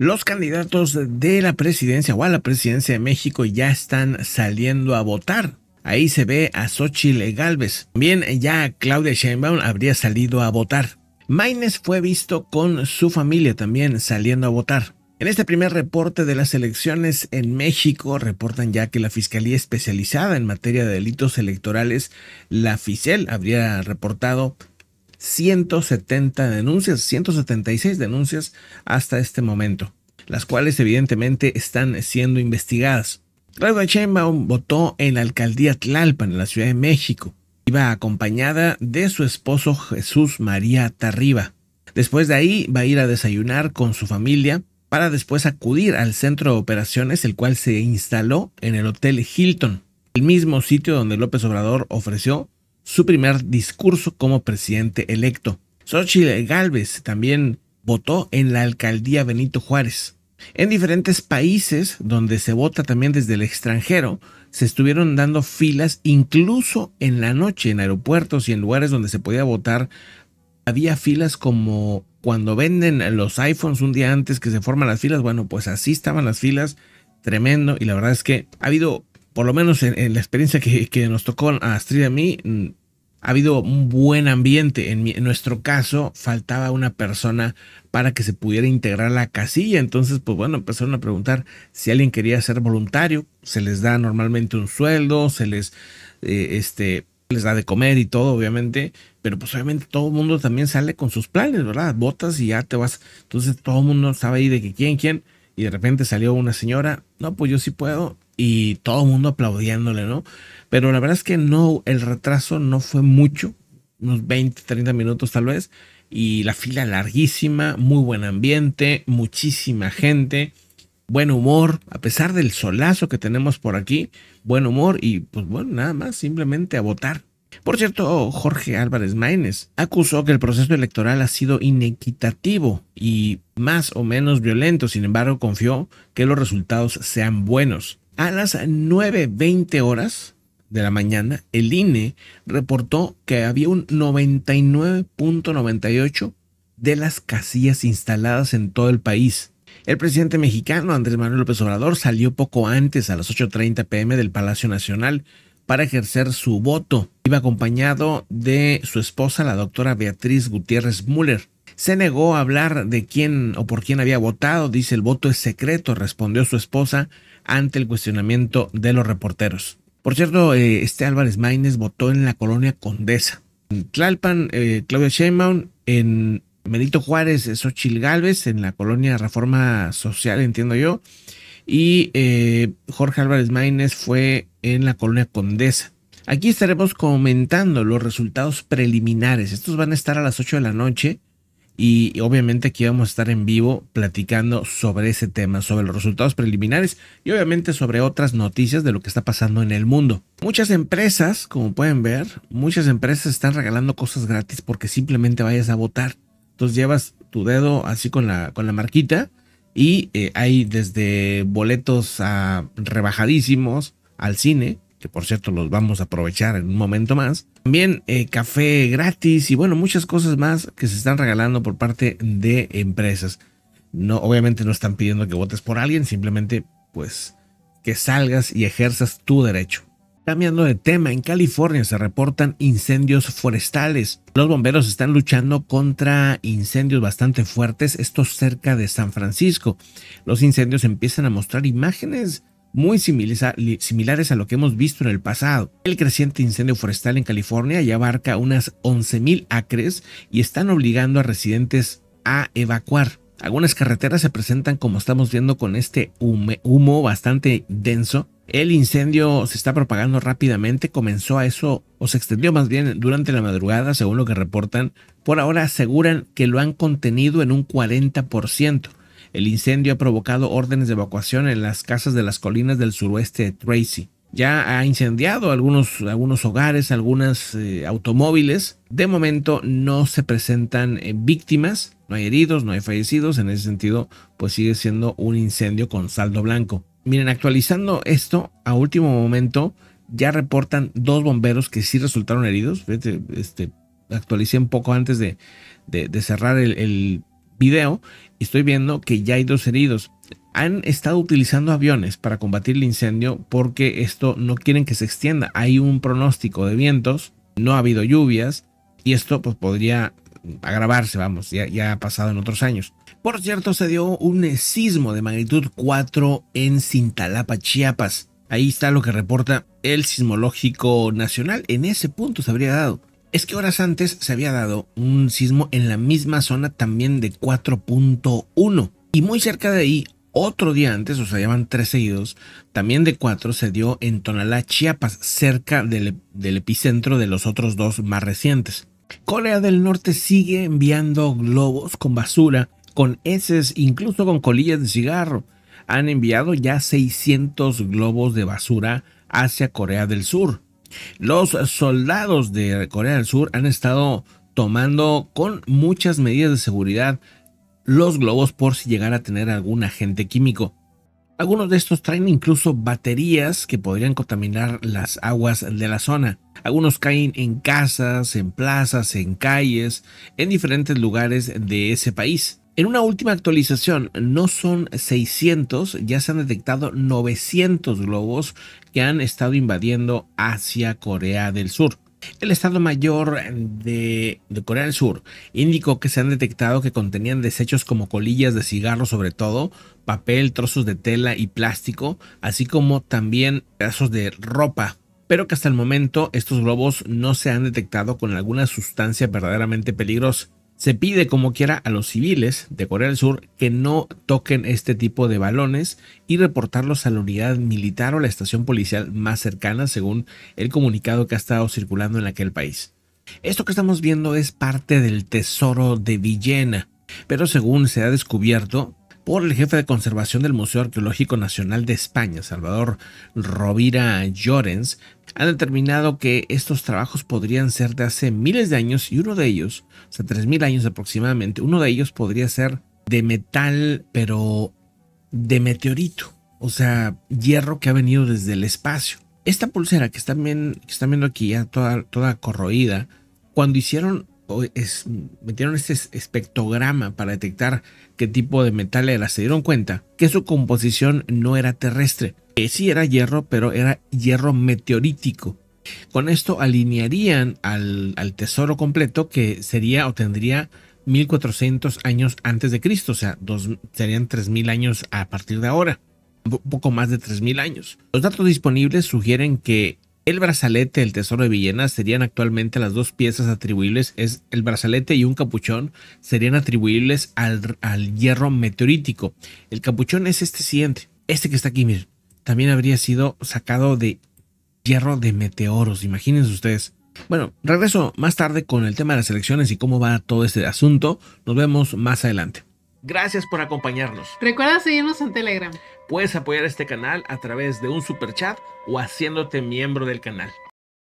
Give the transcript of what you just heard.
Los candidatos de la presidencia o a la presidencia de México ya están saliendo a votar. Ahí se ve a Xochitl Gálvez. También ya Claudia Sheinbaum habría salido a votar. Maines fue visto con su familia también saliendo a votar. En este primer reporte de las elecciones en México reportan ya que la Fiscalía Especializada en materia de delitos electorales, la FICEL, habría reportado 170 denuncias, 176 denuncias hasta este momento, las cuales evidentemente están siendo investigadas. Claudia Sheinbaum votó en la alcaldía Tlalpan, en la Ciudad de México. Iba acompañada de su esposo Jesús María Tarriba. Después de ahí va a ir a desayunar con su familia para después acudir al centro de operaciones, el cual se instaló en el Hotel Hilton, el mismo sitio donde López Obrador ofreció su primer discurso como presidente electo. Xochitl Galvez también votó en la alcaldía Benito Juárez. En diferentes países donde se vota también desde el extranjero, se estuvieron dando filas incluso en la noche en aeropuertos y en lugares donde se podía votar. Había filas como cuando venden los iPhones un día antes que se forman las filas. Bueno, pues así estaban las filas. Tremendo. Y la verdad es que ha habido, por lo menos en, la experiencia que, nos tocó a Astrid y a mí, mm, ha habido un buen ambiente. En, nuestro caso, faltaba una persona para que se pudiera integrar la casilla. Entonces, pues bueno, empezaron a preguntar si alguien quería ser voluntario. Se les da normalmente un sueldo, se les, eh, este, les da de comer y todo, obviamente. Pero pues obviamente todo el mundo también sale con sus planes, ¿verdad? Botas y ya te vas. Entonces todo el mundo sabe ahí de que quién, quién. Y de repente salió una señora, no, pues yo sí puedo y todo el mundo aplaudiéndole, ¿no? Pero la verdad es que no, el retraso no fue mucho, unos 20, 30 minutos tal vez, y la fila larguísima, muy buen ambiente, muchísima gente, buen humor, a pesar del solazo que tenemos por aquí, buen humor y pues bueno, nada más, simplemente a votar. Por cierto, Jorge Álvarez Maínez acusó que el proceso electoral ha sido inequitativo y más o menos violento, sin embargo confió que los resultados sean buenos. A las 9.20 horas de la mañana, el INE reportó que había un 99.98 de las casillas instaladas en todo el país. El presidente mexicano Andrés Manuel López Obrador salió poco antes, a las 8.30 pm del Palacio Nacional, para ejercer su voto. Iba acompañado de su esposa, la doctora Beatriz Gutiérrez Müller. Se negó a hablar de quién o por quién había votado, dice el voto es secreto, respondió su esposa ante el cuestionamiento de los reporteros. Por cierto, eh, este Álvarez Maínez votó en la colonia Condesa. Tlalpan, eh, Claudia Sheinbaum, en Benito Juárez, eh, Xochil Gálvez, en la colonia Reforma Social, entiendo yo. Y Jorge Álvarez Maínez fue en la colonia Condesa. Aquí estaremos comentando los resultados preliminares. Estos van a estar a las 8 de la noche y, obviamente aquí vamos a estar en vivo platicando sobre ese tema, sobre los resultados preliminares y obviamente sobre otras noticias de lo que está pasando en el mundo. Muchas empresas, como pueden ver, muchas empresas están regalando cosas gratis porque simplemente vayas a votar. Entonces llevas tu dedo así con la, con la marquita y eh, hay desde boletos a rebajadísimos al cine, que por cierto los vamos a aprovechar en un momento más. También eh, café gratis y bueno, muchas cosas más que se están regalando por parte de empresas. No, obviamente no están pidiendo que votes por alguien, simplemente pues que salgas y ejerzas tu derecho. Cambiando de tema, en California se reportan incendios forestales. Los bomberos están luchando contra incendios bastante fuertes, Esto cerca de San Francisco. Los incendios empiezan a mostrar imágenes muy similares a lo que hemos visto en el pasado. El creciente incendio forestal en California ya abarca unas 11.000 acres y están obligando a residentes a evacuar. Algunas carreteras se presentan como estamos viendo con este humo bastante denso. El incendio se está propagando rápidamente, comenzó a eso o se extendió más bien durante la madrugada, según lo que reportan. Por ahora aseguran que lo han contenido en un 40%. El incendio ha provocado órdenes de evacuación en las casas de las colinas del suroeste de Tracy. Ya ha incendiado algunos, algunos hogares, algunas eh, automóviles. De momento no se presentan eh, víctimas, no hay heridos, no hay fallecidos. En ese sentido, pues sigue siendo un incendio con saldo blanco. Miren, actualizando esto a último momento, ya reportan dos bomberos que sí resultaron heridos. Este, actualicé un poco antes de, de, cerrar el, video estoy viendo que ya hay dos heridos. Han estado utilizando aviones para combatir el incendio porque esto no quieren que se extienda. Hay un pronóstico de vientos, no ha habido lluvias y esto pues podría agravarse, vamos, ya, ya ha pasado en otros años. Por cierto, se dio un sismo de magnitud 4 en Cintalapa, Chiapas. Ahí está lo que reporta el Sismológico Nacional. En ese punto se habría dado es que horas antes se había dado un sismo en la misma zona también de 4.1 y muy cerca de ahí otro día antes, o sea, llevan tres seguidos, también de 4 se dio en Tonalá, Chiapas, cerca del, del, epicentro de los otros dos más recientes. Corea del Norte sigue enviando globos con basura, con heces, incluso con colillas de cigarro. Han enviado ya 600 globos de basura hacia Corea del Sur. Los soldados de Corea del Sur han estado tomando con muchas medidas de seguridad los globos por si llegara a tener algún agente químico. Algunos de estos traen incluso baterías que podrían contaminar las aguas de la zona. Algunos caen en casas, en plazas, en calles, en diferentes lugares de ese país. En una última actualización, no son 600, ya se han detectado 900 globos que han estado invadiendo hacia Corea del Sur. El Estado Mayor de, Corea del Sur indicó que se han detectado que contenían desechos como colillas de cigarro sobre todo, papel, trozos de tela y plástico, así como también pedazos de ropa, pero que hasta el momento estos globos no se han detectado con alguna sustancia verdaderamente peligrosa. Se pide como quiera a los civiles de Corea del Sur que no toquen este tipo de balones y reportarlos a la unidad militar o la estación policial más cercana, según el comunicado que ha estado circulando en aquel país. Esto que estamos viendo es parte del tesoro de Villena, pero según se ha descubierto, por el jefe de conservación del Museo Arqueológico Nacional de España, Salvador Rovira Llorens, ha determinado que estos trabajos podrían ser de hace miles de años y uno de ellos, o sea, 3.000 años aproximadamente, uno de ellos podría ser de metal, pero de meteorito, o sea, hierro que ha venido desde el espacio. Esta pulsera que están, que están viendo aquí ya toda, toda corroída, cuando hicieron es, metieron este espectrograma para detectar qué tipo de metal era. Se dieron cuenta que su composición no era terrestre, que sí era hierro, pero era hierro meteorítico. Con esto alinearían al, tesoro completo que sería o tendría 1400 años antes de Cristo, o sea, dos, serían 3000 años a partir de ahora, un poco más de 3000 años. Los datos disponibles sugieren que el brazalete el Tesoro de Villena serían actualmente las dos piezas atribuibles, es el brazalete y un capuchón serían atribuibles al, al hierro meteorítico. El capuchón es este siguiente, este que está aquí, mismo. también habría sido sacado de hierro de meteoros, imagínense ustedes. Bueno, regreso más tarde con el tema de las elecciones y cómo va todo este asunto, nos vemos más adelante. Gracias por acompañarnos. Recuerda seguirnos en Telegram. Puedes apoyar este canal a través de un super chat o haciéndote miembro del canal.